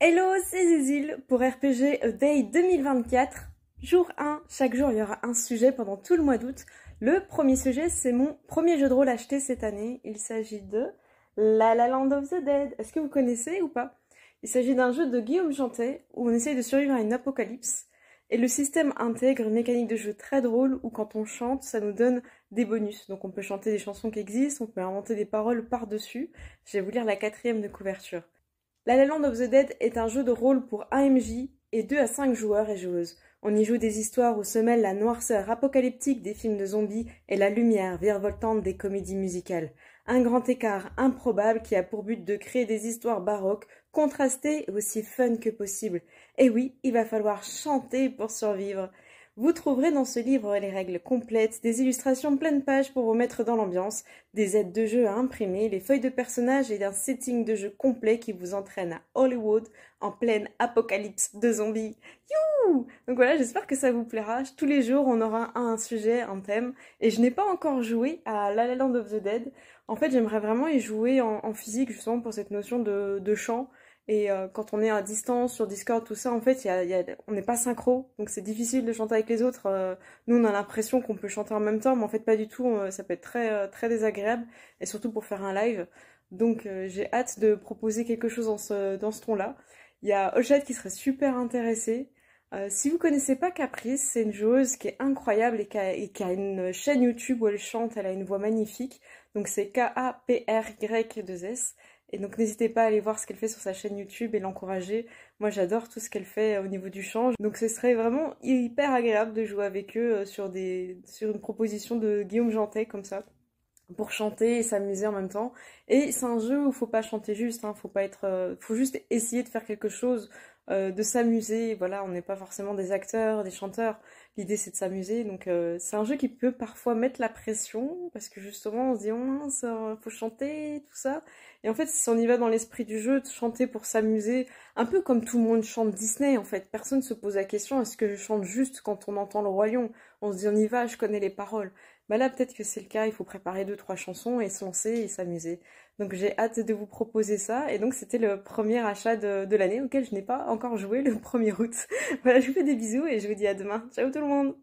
Hello, c'est Zézile pour RPG Day 2024. Jour 1, chaque jour il y aura un sujet pendant tout le mois d'août. Le premier sujet, c'est mon premier jeu de rôle acheté cette année. Il s'agit de La La Land of the Dead. Est-ce que vous connaissez ou pas Il s'agit d'un jeu de Guillaume Chantet où on essaye de survivre à une apocalypse. Et le système intègre une mécanique de jeu très drôle où quand on chante, ça nous donne des bonus. Donc on peut chanter des chansons qui existent, on peut inventer des paroles par-dessus. Je vais vous lire la quatrième de couverture. La Land of the Dead est un jeu de rôle pour AMJ et 2 à 5 joueurs et joueuses. On y joue des histoires où se mêlent la noirceur apocalyptique des films de zombies et la lumière virevoltante des comédies musicales. Un grand écart improbable qui a pour but de créer des histoires baroques, contrastées et aussi fun que possible. Et oui, il va falloir chanter pour survivre. Vous trouverez dans ce livre les règles complètes, des illustrations pleines pages pour vous mettre dans l'ambiance, des aides de jeu à imprimer, les feuilles de personnages et un setting de jeu complet qui vous entraîne à Hollywood en pleine apocalypse de zombies. You Donc voilà, j'espère que ça vous plaira. Tous les jours, on aura un sujet, un thème. Et je n'ai pas encore joué à La Land of the Dead. En fait, j'aimerais vraiment y jouer en, physique justement pour cette notion de, de chant. Et euh, quand on est à distance, sur Discord, tout ça, en fait, y a, y on n'est pas synchro. Donc c'est difficile de chanter avec les autres. Euh, nous, on a l'impression qu'on peut chanter en même temps, mais en fait, pas du tout. Euh, ça peut être très, très désagréable. Et surtout pour faire un live. Donc j'ai hâte de proposer quelque chose dans ce, dans ce ton-là. Il y a Ochette qui serait super intéressée. Euh, si vous connaissez pas Caprice, c'est une joueuse qui est incroyable et qui, a, une chaîne YouTube où elle chante, elle a une voix magnifique. Donc c'est K-A-P-R-Y-2-S. Et donc n'hésitez pas à aller voir ce qu'elle fait sur sa chaîne YouTube et l'encourager. Moi j'adore tout ce qu'elle fait euh, au niveau du chant. Donc ce serait vraiment hyper agréable de jouer avec eux euh, sur, une proposition de Guillaume Jantet comme ça pour chanter et s'amuser en même temps. Et c'est un jeu où faut pas chanter juste, hein. faut pas être, faut juste essayer de faire quelque chose euh, de s'amuser. Voilà, on n'est pas forcément des acteurs, des chanteurs. L'idée c'est de s'amuser. Donc euh, c'est un jeu qui peut parfois mettre la pression parce que justement on se dit oh, mince euh, faut chanter tout ça. Et en fait si on y va dans l'esprit du jeu, de chanter pour s'amuser, un peu comme tout le monde chante Disney en fait. Personne ne se pose la question est-ce que je chante juste quand on entend le royaume On se dit on y va, je connais les paroles. Bah là peut-être que c'est le cas. Il faut préparer deux trois chansons et se lancer et s'amuser. Donc j'ai hâte de vous proposer ça. Et donc c'était le premier achat de, l'année auquel je n'ai pas encore jouer le 1er août. Voilà, je vous fais des bisous et je vous dis à demain. Ciao tout le monde